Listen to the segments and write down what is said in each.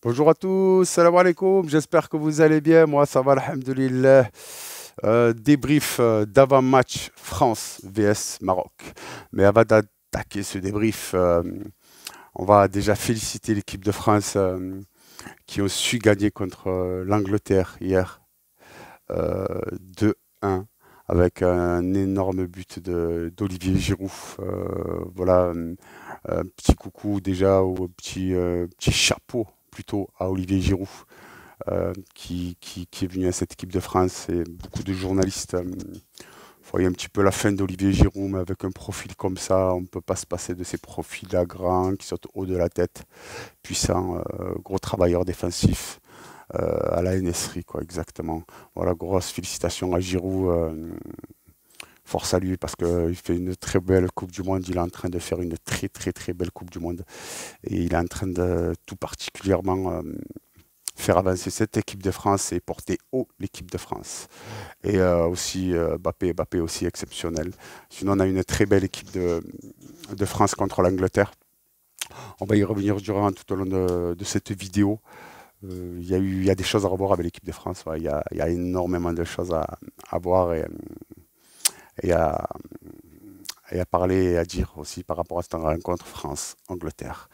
Bonjour à tous, salam alaikum, j'espère que vous allez bien, moi ça va, alhamdoulilah. Euh, débrief euh, d'avant-match France vs Maroc. Mais avant d'attaquer ce débrief, euh, on va déjà féliciter l'équipe de France euh, qui a su gagner contre l'Angleterre hier 2-1 avec un énorme but d'Olivier Giroud. voilà, un petit coucou déjà au petit, petit chapeau plutôt à Olivier Giroud, euh, qui, est venu à cette équipe de France. Et beaucoup de journalistes euh, voyaient un petit peu la fin d'Olivier Giroud, mais avec un profil comme ça, on ne peut pas se passer de ces profils là grands, qui sautent haut de la tête, puissant, euh, gros travailleur défensif. à la NSRI, quoi, exactement. Voilà, grosse félicitation à Giroud force à lui parce qu'il fait une très belle Coupe du Monde. Il est en train de faire une très très très belle Coupe du Monde. Et il est en train de tout particulièrement euh, faire avancer cette équipe de France et porter haut l'équipe de France. Et euh, aussi euh, Bappé, aussi exceptionnel. Sinon, on a une très belle équipe de, de France contre l'Angleterre. On va y revenir durant tout au long de, cette vidéo. Il y, a des choses à revoir avec l'équipe de France. Il y, a, énormément de choses à, voir et à, parler et à dire aussi par rapport à cette rencontre France-Angleterre.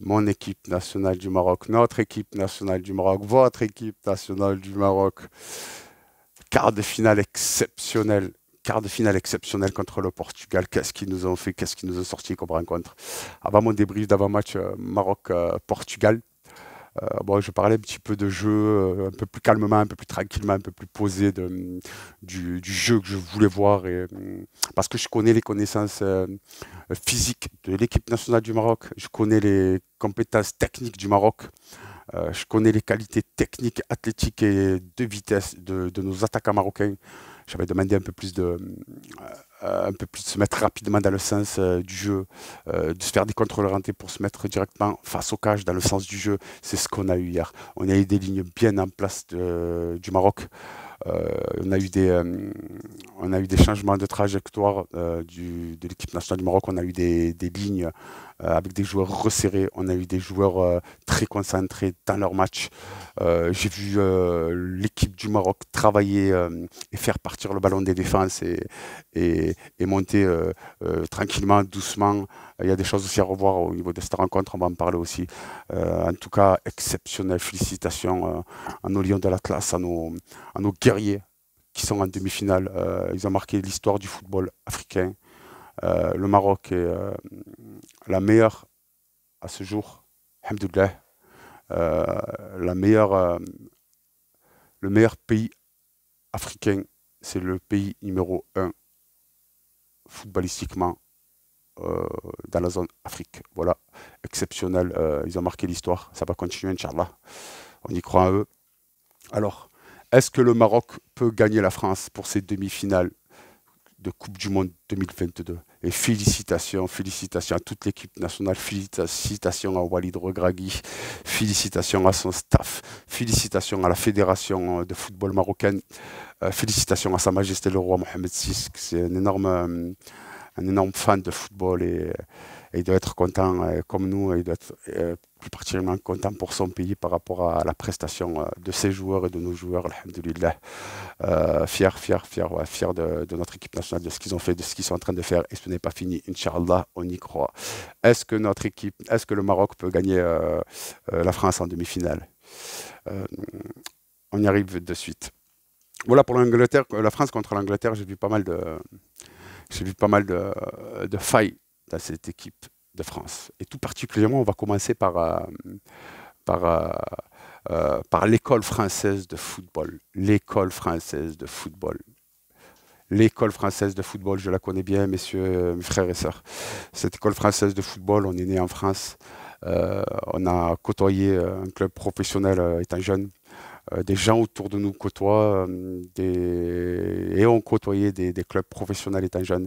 Mon équipe nationale du Maroc, notre équipe nationale du Maroc, votre équipe nationale du Maroc, quart de finale exceptionnel. Quart de finale exceptionnel contre le Portugal. Qu'est-ce qu'ils nous ont fait Qu'est-ce qu'ils nous ont sorti comme rencontre Avant mon débrief d'avant-match euh, Maroc-Portugal, euh, euh, je parlais un petit peu de jeu, euh, un peu plus calmement, un peu plus tranquillement, un peu plus posé de, du, jeu que je voulais voir. Et, mm, parce que je connais les connaissances euh, physiques de l'équipe nationale du Maroc, je connais les compétences techniques du Maroc. je connais les qualités techniques, athlétiques et de vitesse de, de nos attaquants marocains. J'avais demandé un peu plus de, euh, un peu plus de se mettre rapidement dans le sens euh, du jeu, euh, de se faire des contrôles rentés pour se mettre directement face au cage dans le sens du jeu. C'est ce qu'on a eu hier. On a eu des lignes bien en place du Maroc. on, a eu des, on a eu des changements de trajectoire de l'équipe nationale du Maroc. On a eu des, des lignes euh, avec des joueurs resserrés. On a eu des joueurs euh, très concentrés dans leur match. Euh, j'ai vu l'équipe du Maroc travailler et faire partir le ballon des défenses et, monter tranquillement, doucement. Il y a des choses aussi à revoir au niveau de cette rencontre, on va en parler aussi. en tout cas, exceptionnel. Félicitations à nos lions de la classe, à nos guerriers qui sont en demi-finale. ils ont marqué l'histoire du football africain. Euh, le Maroc est euh, la meilleure à ce jour, euh, la meilleure, le meilleur pays africain, c'est le pays numéro un footballistiquement dans la zone Afrique. Voilà, exceptionnel, ils ont marqué l'histoire, ça va continuer, Inch'Allah. On y croit à eux. Alors, est-ce que le Maroc peut gagner la France pour ses demi-finales de Coupe du Monde 2022. Et félicitations, félicitations à toute l'équipe nationale, félicitations à Walid Regragui, félicitations à son staff, félicitations à la Fédération euh, de football marocaine, euh, félicitations à Sa Majesté le Roi Mohamed VI, c'est un énorme, euh, un énorme fan de football et, il doit être content comme nous, il doit plus particulièrement content pour son pays par rapport à la prestation euh, de ses joueurs et de nos joueurs, alhamdoulilah. Euh, fier, fier, fier, fier de, notre équipe nationale, de ce qu'ils ont fait, de ce qu'ils sont en train de faire. Et ce n'est pas fini, Inch'Allah, on y croit. Est-ce que notre équipe, est-ce que le Maroc peut gagner euh, la France en demi-finale On y arrive de suite. Voilà pour l'Angleterre, la France contre l'Angleterre, j'ai vu pas mal j'ai pas mal de failles dans cette équipe de France. Et tout particulièrement, on va commencer par, euh, par, euh, euh, par l'école française de football. L'école française de football. L'école française de football, je la connais bien, messieurs, mes frères et sœurs. Cette école française de football, on est né en France. on a côtoyé un club professionnel étant jeune des gens autour de nous côtoient des... et ont côtoyé des, clubs professionnels étant jeunes.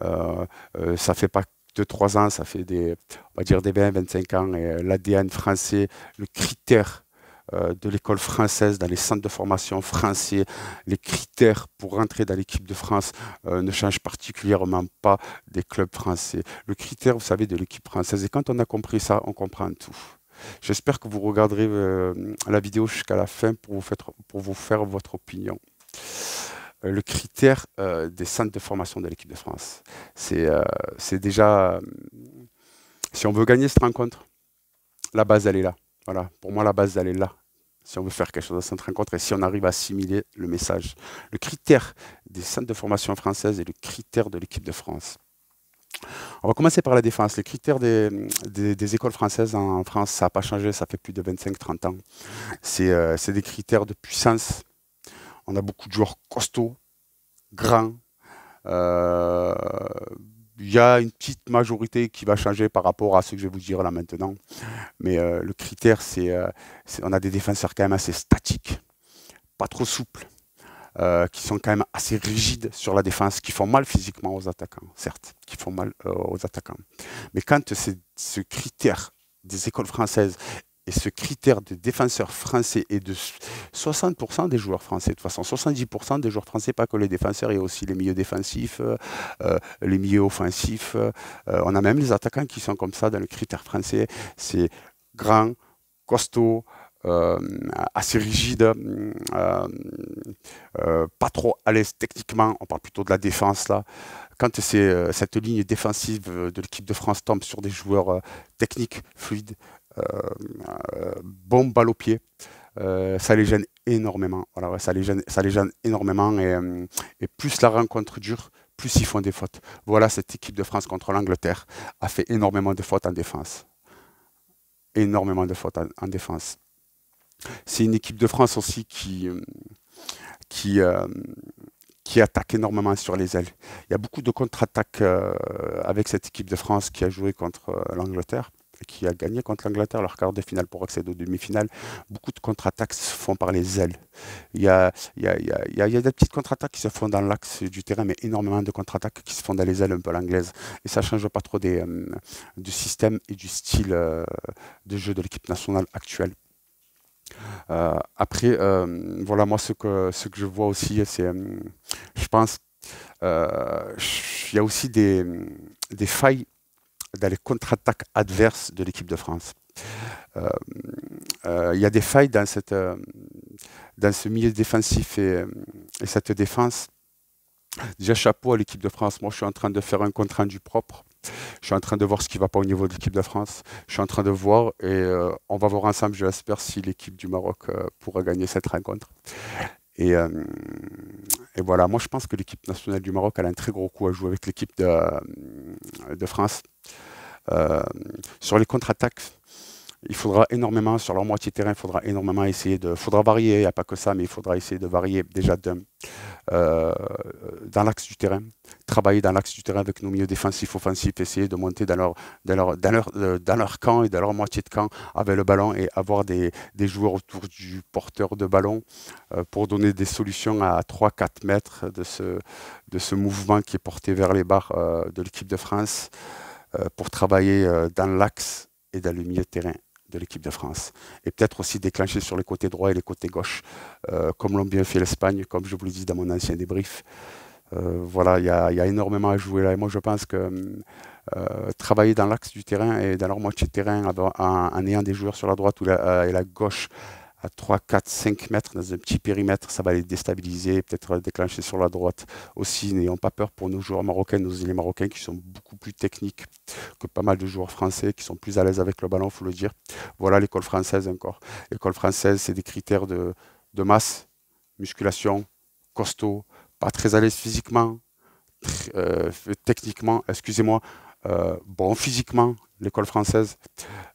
ça ne fait pas 2-3 ans, ça fait des, on va dire des 20-25 ans, euh, l'ADN français, le critère euh, de l'école française, dans les centres de formation français, les critères pour rentrer dans l'équipe de France euh, ne changent particulièrement pas des clubs français. Le critère, vous savez, de l'équipe française, et quand on a compris ça, on comprend tout. J'espère que vous regarderez la vidéo jusqu'à la fin pour vous faire votre opinion. Euh, le critère euh, des centres de formation de l'équipe de France. C'est euh, déjà, si on veut gagner cette rencontre, la base, elle est là. Voilà. Pour moi, la base, elle est là. Si on veut faire quelque chose à cette rencontre et si on arrive à assimiler le message. Le critère des centres de formation françaises et le critère de l'équipe de France. On va commencer par la défense. Les critères des écoles françaises en France, ça n'a pas changé, ça fait plus de 25-30 ans. C'est des critères de puissance, on a beaucoup de joueurs costauds, grands. Il euh, y a une petite majorité qui va changer par rapport à ce que je vais vous dire là maintenant. Mais euh, le critère, euh, c'est on a des défenseurs quand même assez statiques, pas trop souples. qui sont quand même assez rigides sur la défense, qui font mal physiquement aux attaquants, certes, qui font mal aux attaquants. Mais quand ce critère des écoles françaises et ce critère de défenseur français est de 60% des joueurs français, de toute façon 70% des joueurs français, pas que les défenseurs, il y a aussi les milieux défensifs, euh, euh, les milieux offensifs, euh, on a même les attaquants qui sont comme ça dans le critère français, c'est grand, costaud, assez rigide, pas trop à l'aise techniquement, on parle plutôt de la défense là, quand cette ligne défensive de l'équipe de France tombe sur des joueurs techniques, fluides, euh, euh, bon balle au pied. Euh, ça les gêne énormément. ça, les gêne, ça les énormément. Et, plus la rencontre dure, plus ils font des fautes. Voilà, cette équipe de France contre l'Angleterre a fait énormément de fautes en défense. Énormément de fautes en, défense. C'est une équipe de France aussi qui, qui attaque énormément sur les ailes. Il y a beaucoup de contre-attaques avec cette équipe de France qui a joué contre l'Angleterre qui a gagné contre l'Angleterre leur quart de finale pour accéder aux demi-finales, beaucoup de contre-attaques se font par les ailes. Il y a, il y a, y a, des petites contre-attaques qui se font dans l'axe du terrain, mais énormément de contre-attaques qui se font dans les ailes un peu l'anglaise. Et ça ne change pas trop des, euh, du système et du style euh, de jeu de l'équipe nationale actuelle. Euh, après, voilà, moi, ce que, ce que je vois aussi, c'est, je pense, il y a aussi des, des failles dans les contre-attaques adverses de l'équipe de France. Euh, euh, il y a des failles dans, cette, euh, dans ce milieu défensif et, cette défense. Déjà, chapeau à l'équipe de France. Moi, je suis en train de faire un compte rendu propre. Je suis en train de voir ce qui ne va pas au niveau de l'équipe de France. Je suis en train de voir et on va voir ensemble, je l'espère, si l'équipe du Maroc pourra gagner cette rencontre. Et, et voilà, moi je pense que l'équipe nationale du Maroc a un très gros coup à jouer avec l'équipe de, euh, France. Euh, sur les contre-attaques, il faudra énormément, sur leur moitié de terrain, il faudra énormément essayer de. faudra varier, il n'y a pas que ça, mais il faudra essayer de varier déjà euh, dans l'axe du terrain, travailler dans l'axe du terrain avec nos milieux défensifs, offensifs, essayer de monter dans leur, dans leur, euh, camp et dans leur moitié de camp avec le ballon et avoir des, joueurs autour du porteur de ballon euh, pour donner des solutions à 3-4 mètres de ce, de ce mouvement qui est porté vers les barres de l'équipe de France pour travailler dans l'axe et dans le milieu de terrain de l'équipe de France. Et peut-être aussi déclencher sur les côtés droits et les côtés gauche euh, comme l'ont bien fait l'Espagne, comme je vous le dis dans mon ancien débrief. Euh, voilà, il y, y, a énormément à jouer là. Et moi, je pense que euh, travailler dans l'axe du terrain et dans leur moitié de terrain en, ayant des joueurs sur la droite ou et la gauche à 3, 4, 5 mètres dans un petit périmètre, ça va les déstabiliser, peut-être déclencher sur la droite. Aussi, n'ayons pas peur pour nos joueurs marocains, nos îles marocains qui sont beaucoup plus techniques que pas mal de joueurs français, qui sont plus à l'aise avec le ballon, il faut le dire. Voilà l'école française encore. L'école française, c'est des critères de, de masse, musculation, costaud, pas très à l'aise physiquement, euh, techniquement, excusez-moi, euh, bon physiquement, l'école française,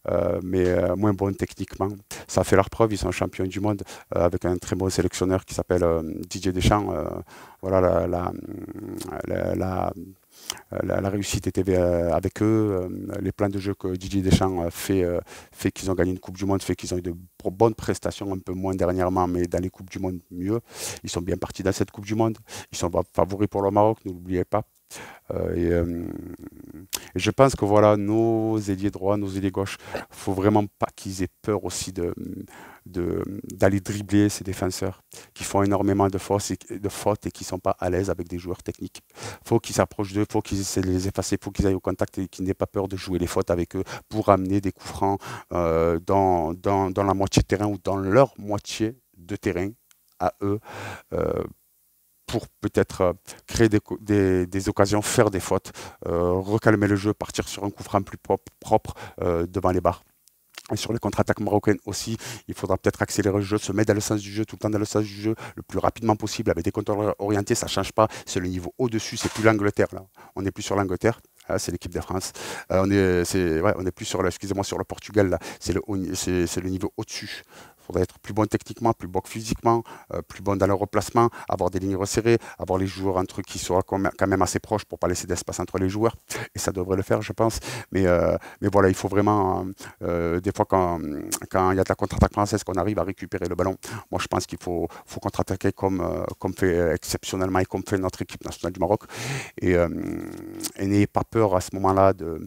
euh, mais euh, moins bon techniquement. Ça fait leur preuve, ils sont champions du monde avec un très bon sélectionneur qui s'appelle Didier Deschamps. voilà la, la, réussite était avec eux, les plans de jeu que Didier Deschamps fait, fait qu'ils ont gagné une Coupe du Monde, fait qu'ils ont eu de bonnes prestations, un peu moins dernièrement, mais dans les Coupes du Monde, mieux. Ils sont bien partis dans cette Coupe du Monde. Ils sont favoris pour le Maroc, n'oubliez pas. Euh, euh, et, je pense que voilà, nos ailiers droits, nos ailiers gauches, il ne faut vraiment pas qu'ils aient peur aussi de d'aller dribbler ces défenseurs qui font énormément de fautes et, de fautes et qui sont pas à l'aise avec des joueurs techniques. Il faut qu'ils s'approchent d'eux, il faut qu'ils essaient de les effacer, faut qu'ils aillent au contact et qu'ils n'aient pas peur de jouer les fautes avec eux pour amener des coups francs euh, dans, dans, la moitié de terrain ou dans leur moitié de terrain à eux pour peut-être euh, créer des, occasions, faire des fautes, euh, recalmer le jeu, partir sur un coup franc plus propre, euh, devant les bars. Et sur les contre-attaques marocaines aussi, il faudra peut-être accélérer le jeu, se mettre dans le sens du jeu, tout le temps dans le sens du jeu, le plus rapidement possible, avec des contrôles orientés, ça ne change pas, c'est le niveau au-dessus, c'est plus l'Angleterre, là. On n'est plus sur l'Angleterre, hein, c'est l'équipe de France. on, est, plus sur le, excusez-moi, sur le Portugal, c'est, le niveau au-dessus faudrait être plus bon techniquement, plus bon physiquement, euh, plus bon dans le replacement, avoir des lignes resserrées, avoir les joueurs un truc qui soient quand même assez proche pour pas laisser d'espace entre les joueurs. Et ça devrait le faire, je pense. Mais, euh, mais voilà, il faut vraiment, euh, des fois, quand il y a de la contre-attaque française, qu'on arrive à récupérer le ballon. Moi, je pense qu'il faut, faut contre-attaquer comme, comme fait exceptionnellement et comme fait notre équipe nationale du Maroc. Et, n'ayez pas peur à ce moment-là, de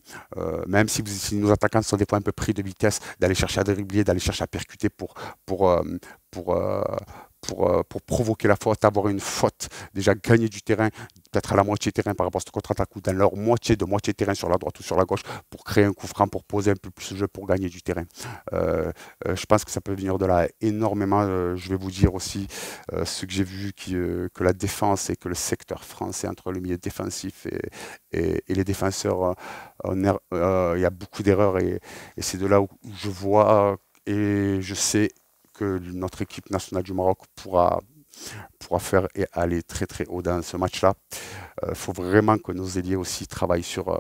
même si, nos attaquants sont des fois un peu pris de vitesse, d'aller chercher à dribbler, d'aller chercher à percuter pour, pour, euh, pour, euh, pour, euh, pour, provoquer la faute, avoir une faute, déjà gagner du terrain, peut-être à la moitié terrain par rapport à ce contre-attaque ou dans leur moitié de moitié terrain sur la droite ou sur la gauche pour créer un coup franc, pour poser un peu plus le jeu, pour gagner du terrain. je pense que ça peut venir de là énormément. je vais vous dire aussi ce que j'ai vu, qui, que la défense et que le secteur français entre le milieu défensif et, et, les défenseurs, er, il y a beaucoup d'erreurs et, et c'est de là où je vois et je sais notre équipe nationale du Maroc pourra, pourra faire et aller très très haut dans ce match-là. Il euh, faut vraiment que nos ailiers aussi travaillent sur, euh,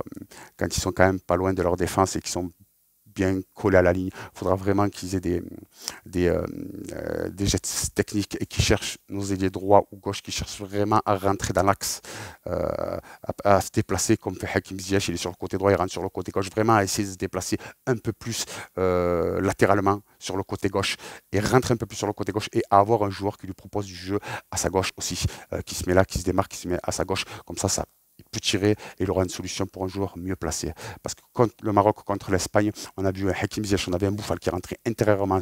quand ils sont quand même pas loin de leur défense et qu'ils sont bien collés à la ligne. Il faudra vraiment qu'ils aient des, des, euh, euh, techniques et qu'ils cherchent nos ailiers droits ou gauche, qui cherchent vraiment à rentrer dans l'axe, euh, à, se déplacer comme fait Hakim Ziyech, il est sur le côté droit, il rentre sur le côté gauche, vraiment à essayer de se déplacer un peu plus latéralement sur le côté gauche et rentrer un peu plus sur le côté gauche et avoir un joueur qui lui propose du jeu à sa gauche aussi, qui se met là, qui se démarque, qui se met à sa gauche, comme ça, ça peut tirer et il aura une solution pour un joueur mieux placé. Parce que contre le Maroc, contre l'Espagne, on a vu un Hakim Ziyech, on avait un Bouffal qui est rentré intérieurement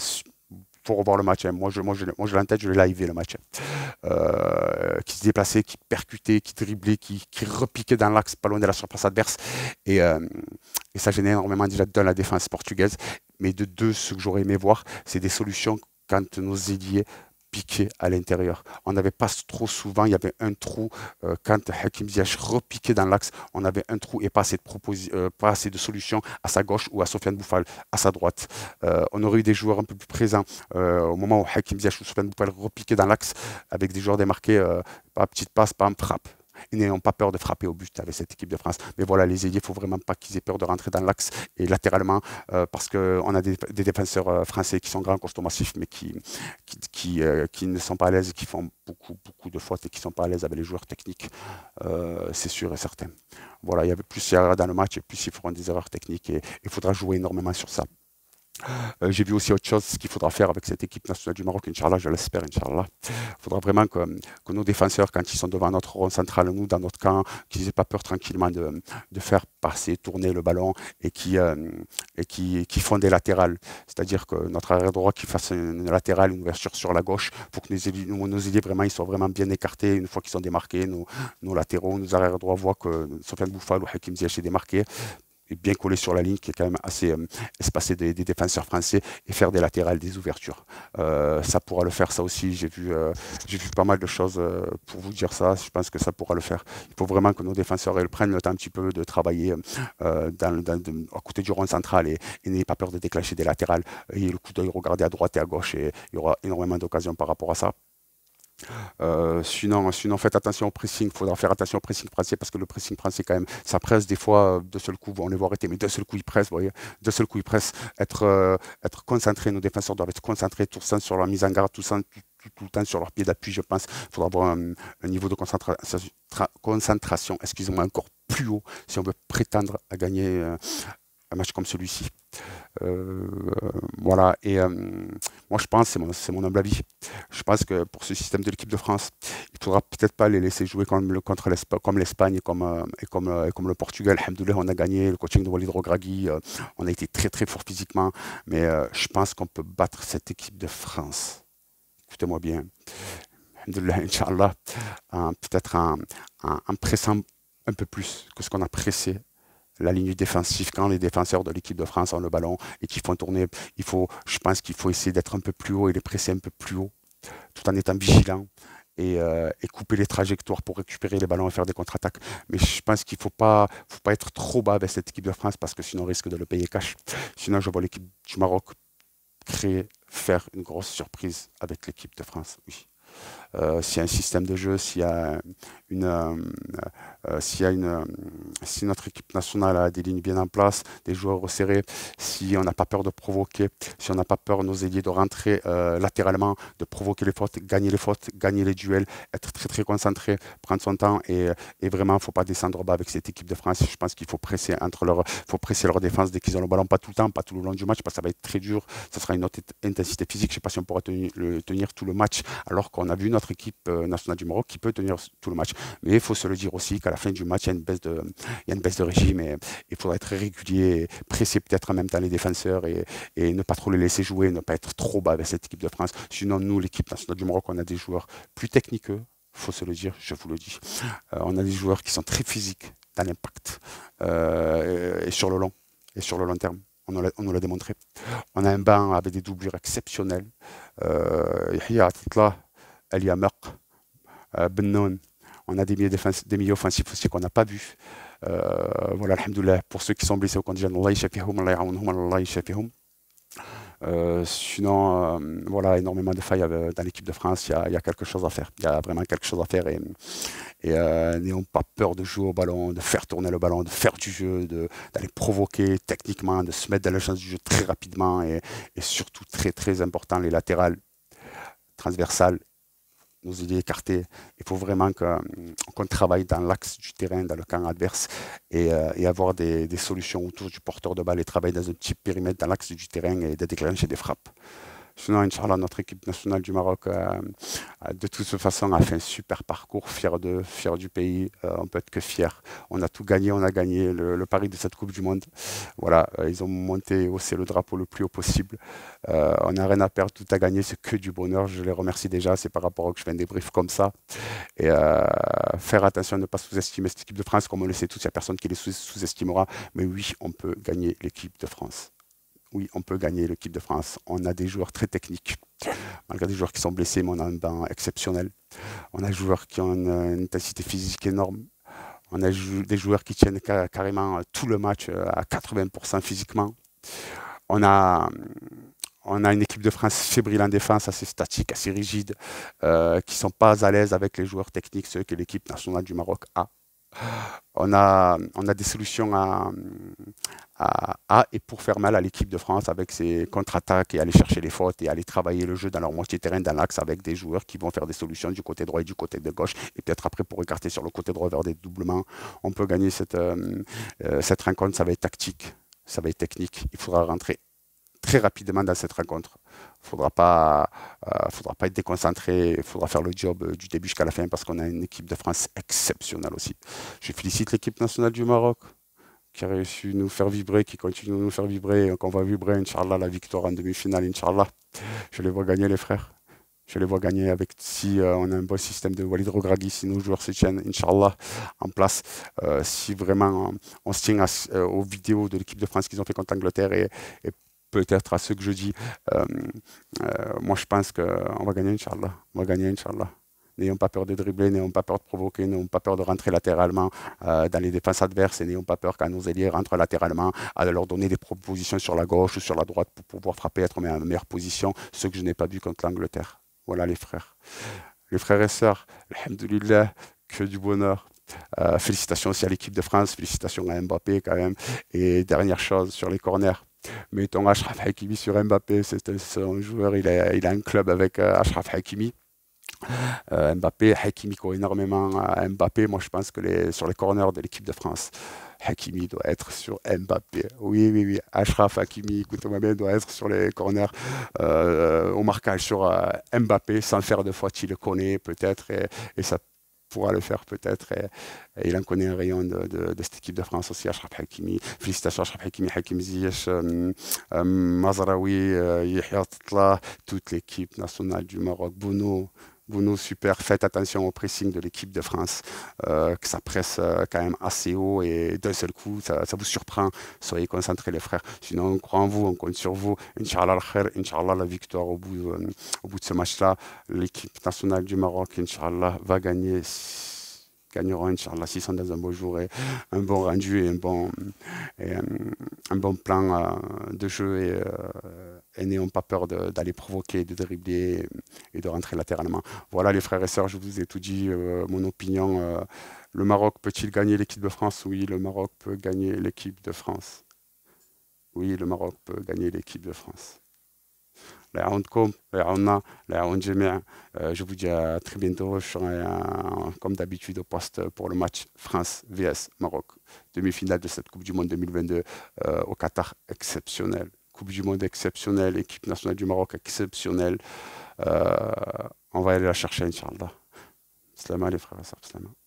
pour revoir le match. Hein. Moi, je, moi, moi, je l'ai en tête, je l'ai liveé le match. Hein. Euh, qui se déplaçait, qui percutait, qui driblait, qui, repiquait dans l'axe, pas loin de la surface adverse. Euh, et, ça gênait énormément déjà de la défense portugaise. Mais de deux, ce que j'aurais aimé voir, c'est des solutions quand nos ailiers piqué à l'intérieur. On n'avait pas trop souvent, il y avait un trou. Euh, quand Hakim Ziyech repiquait dans l'axe, on avait un trou et pas assez de, solution euh, de solutions à sa gauche ou à Sofiane Bouffal à sa droite. Euh, on aurait eu des joueurs un peu plus présents au moment où Hakim Ziyech ou Sofiane Bouffal repiquaient dans l'axe avec des joueurs démarqués, pas petite passe, pas en frappe et n'ayons pas peur de frapper au but avec cette équipe de France. Mais voilà, les ailiers, il ne faut vraiment pas qu'ils aient peur de rentrer dans l'axe et latéralement, euh, parce qu'on a des, défenseurs euh, français qui sont grands, costauds, massifs, mais qui, euh, qui, ne sont pas à l'aise, qui font beaucoup, beaucoup de fautes et qui ne sont pas à l'aise avec les joueurs techniques, c'est sûr et certain. Voilà, il y avait plus il y dans le match, et plus ils feront des erreurs techniques et il faudra jouer énormément sur ça euh, j'ai vu aussi autre chose, qu'il faudra faire avec cette équipe nationale du Maroc, Inch'Allah, je l'espère, Inch'Allah. Il faudra vraiment que, que, nos défenseurs, quand ils sont devant notre rond central, nous, dans notre camp, qu'ils n'aient pas peur tranquillement de, faire passer, tourner le ballon et qui, euh, font des latérales. C'est-à-dire que notre arrière-droit qui fasse une, latérale, une ouverture sur la gauche, pour que nos, nos idées vraiment, ils soient vraiment bien écartés une fois qu'ils sont démarqués. Nos, nos latéraux, nos arrière-droits voient que Sofiane Bouffal ou Hakim Ziyech est démarqué bien collé sur la ligne qui est quand même assez euh, espacée des, défenseurs français et faire des latérales, des ouvertures. Euh, ça pourra le faire, ça aussi. J'ai vu, euh, vu pas mal de choses pour vous dire ça. Je pense que ça pourra le faire. Il faut vraiment que nos défenseurs prennent le temps un petit peu de travailler dans, à côté du rond central et, et n'ayez pas peur de déclencher des latérales. Ayez le coup d'œil regardez à droite et à gauche et il y aura énormément d'occasions par rapport à ça. Euh, sinon, faites attention au pressing. Il faudra faire attention au pressing français parce que le pressing français, quand même, ça presse des fois, euh, de seul coup, on les voit arrêter, mais de seul coup, ils pressent. Vous voyez de seul coup, ils pressent. Euh, être, concentré, être nos défenseurs doivent être concentrés tout le temps sur leur mise en garde, tout le temps, tout, sur leur pied d'appui, je pense. Il faudra avoir un, niveau de concentration, excusez-moi, encore plus haut si on veut prétendre à gagner, un match comme celui-ci. Euh, voilà, et euh, moi je pense, c'est mon, humble avis, je pense que pour ce système de l'équipe de France, il ne faudra peut-être pas les laisser jouer comme, contre comme l'Espagne euh, et comme, le Portugal. Alhamdoulilah, on a gagné le coaching de Walid Rogragui, on a été très très fort physiquement, mais je pense qu'on peut battre cette équipe de France. Écoutez-moi bien. Inch'Allah, peut-être un en pressant un peu plus que ce qu'on a pressé la ligne défensive, quand les défenseurs de l'équipe de France ont le ballon et qu'ils font tourner, il faut, je pense qu'il faut essayer d'être un peu plus haut et les presser un peu plus haut, tout en étant vigilant. Euh, et, couper les trajectoires pour récupérer les ballons et faire des contre-attaques. Mais je pense qu'il ne faut pas, pas être trop bas avec cette équipe de France parce que sinon on risque de le payer cash. Sinon, je vois l'équipe du Maroc créer, faire une grosse surprise avec l'équipe de France. Oui. Euh, s'il y a un système de jeu, s'il y une, euh, euh, si notre équipe nationale a des lignes bien en place, des joueurs resserrés, si on n'a pas peur de provoquer, si on n'a pas peur nos ailiers de rentrer latéralement, de provoquer les fautes, gagner les fautes, gagner les duels, être très très concentré, prendre son temps et, vraiment, il ne faut pas descendre bas avec cette équipe de France. Je pense qu'il faut presser entre leur, faut presser leur défense dès qu'ils ont le ballon, pas tout le temps, pas tout le long du match, parce que ça va être très dur. Ça sera une autre intensité physique. Je ne sais pas si on pourra tenir, tenir tout le match, alors qu'on a vu notre équipe euh, nationale du Maroc qui peut tenir tout le match. Mais il faut se le dire aussi qu'à la fin du match, il y a une baisse de, une baisse de régime et il faudra être régulier, presser peut-être en même temps les défenseurs et, et, ne pas trop les laisser jouer, ne pas être trop bas avec cette équipe de France. Sinon, nous, l'équipe nationale du Maroc, on a des joueurs plus techniques, faut se le dire, je vous le dis. Euh, on a des joueurs qui sont très physiques dans l'impact euh, et, sur le long et sur le long terme on nous l'a démontré. On a un banc avec des doublures exceptionnelles. Euh, El Ben Bennon. On a des milieux, des offensifs aussi qu'on n'a pas vus. Euh, voilà, alhamdoulilah, pour ceux qui sont blessés au condition, Allah yashafihum, Allah ya'awnhum, Allah Euh, sinon, euh, voilà, énormément de failles euh, dans l'équipe de France. Il y, a, quelque chose à faire. Il y a vraiment quelque chose à faire. Et, n'ayons pas peur de jouer au ballon, de faire tourner le ballon, de faire du jeu, d'aller provoquer techniquement, de se mettre dans la chance du jeu très rapidement. Et, et surtout, très très important, les latérales transversales nos idées écartées. Il faut vraiment euh, qu'on travaille dans l'axe du terrain, dans le camp adverse, et, euh, avoir des, solutions autour du porteur de balle et travailler dans un petit périmètre dans l'axe du terrain et déclencher des frappes. Sinon, Inch'Allah, notre équipe nationale du Maroc, euh, de toute façon, a fait un super parcours, fier, de, fier du pays. Euh, on peut être que fier. On a tout gagné, on a gagné le, pari de cette Coupe du Monde. Voilà, euh, ils ont monté haussé le drapeau le plus haut possible. on n'a rien à perdre, tout à gagner, c'est que du bonheur. Je les remercie déjà, c'est par rapport à que je fais des briefs comme ça. Et faire attention à ne pas sous-estimer cette équipe de France, comme on le sait tous, il n'y a personne qui les sous-estimera. Mais oui, on peut gagner l'équipe de France oui, on peut gagner l'équipe de France. On a des joueurs très techniques, malgré des joueurs qui sont blessés, mais on a un banc exceptionnel. On a des joueurs qui ont une, intensité physique énorme. On a des joueurs qui tiennent carrément tout le match euh, à 80% physiquement. On a, on a une équipe de France fébrile en défense, assez statique, assez rigide, euh, qui ne sont pas à l'aise avec les joueurs techniques, ceux que l'équipe nationale du Maroc a on a, on a des solutions à, à, et pour faire mal à l'équipe de France avec ses contre-attaques et aller chercher les fautes et aller travailler le jeu dans leur moitié terrain, dans l'axe avec des joueurs qui vont faire des solutions du côté droit et du côté de gauche. Et peut-être après, pour écarter sur le côté droit vers des doublements, on peut gagner cette, euh, euh, cette rencontre. Ça va être tactique, ça va être technique. Il faudra rentrer très rapidement dans cette rencontre faudra pas, euh, faudra pas être déconcentré, il faudra faire le job euh, du début jusqu'à la fin parce qu'on a une équipe de France exceptionnelle aussi. Je félicite l'équipe nationale du Maroc qui a réussi à nous faire vibrer, qui continue de nous faire vibrer, et qu'on va vibrer, Inch'Allah, la victoire en demi-finale, Inch'Allah. Je les vois gagner, les frères. Je les vois gagner avec, si euh, on a un bon système de Walid Rograghi, si nos joueurs se tiennent, Inch'Allah, en place, si vraiment on, se tient aux vidéos de l'équipe de France qu'ils ont fait contre l'Angleterre et, et peut-être à ce que je dis. Euh, euh, moi, je pense qu'on va gagner, Inch'Allah. On va gagner, Inch'Allah. N'ayons pas peur de dribbler, n'ayons pas peur de provoquer, n'ayons pas peur de rentrer latéralement euh, dans les défenses adverses et n'ayons pas peur qu'à nos ailiers rentrent latéralement, à leur donner des propositions sur la gauche ou sur la droite pour pouvoir frapper, être en meilleure position, ce que je n'ai pas vu contre l'Angleterre. Voilà les frères. Les frères et sœurs, alhamdoulilah, que du bonheur. félicitations aussi à l'équipe de France, félicitations à Mbappé quand même. Et dernière chose sur les corners mettons Ashraf Hakimi sur Mbappé, c'est un joueur, il a, il a, un club avec euh, Ashraf Hakimi. Euh, Mbappé, Hakimi court énormément à euh, Mbappé. Moi, je pense que les, sur les corners de l'équipe de France, Hakimi doit être sur Mbappé. Oui, oui, oui. Ashraf Hakimi, écoutez-moi bien, doit être sur les corners au marquage sur Mbappé sans faire de fois, Il le connaît peut-être et, et, ça pourra le faire peut-être. Et, il en connaît un rayon de, cette équipe de France aussi, Achraf Hakimi. Félicitations Achraf Hakimi, Hakim Ziyech, euh, euh, Mazraoui, euh, Yahya Tatla, toute l'équipe nationale du Maroc, Bono, Bounou, super, faites attention au pressing de l'équipe de France, euh, que ça presse euh, quand même assez haut et d'un seul coup, ça, vous surprend. Soyez concentrés, les frères. Sinon, on croit en vous, on compte sur vous. Inch'Allah, Inch'Allah, la victoire au bout, euh, au bout de ce match-là. L'équipe nationale du Maroc, Inch'Allah, va gagner gagneront Inch'Allah s'ils sont dans un beau jour et un bon rendu et un bon, un, bon plan de jeu et et n'ayons pas peur d'aller provoquer, de dribbler et de rentrer latéralement. Voilà les frères et sœurs, je vous ai tout dit, euh, mon opinion. Euh, le Maroc peut-il gagner l'équipe de France Oui, le Maroc peut gagner l'équipe de France. Oui, le Maroc peut gagner l'équipe de France. Euh, je vous dis à très bientôt. Je serai comme d'habitude au poste pour le match France vs Maroc, demi-finale de cette Coupe du Monde 2022 au Qatar exceptionnel. Coupe du Monde exceptionnelle, équipe nationale du Maroc exceptionnelle. Euh, on va aller la chercher, Inch'Allah. Slama les frères et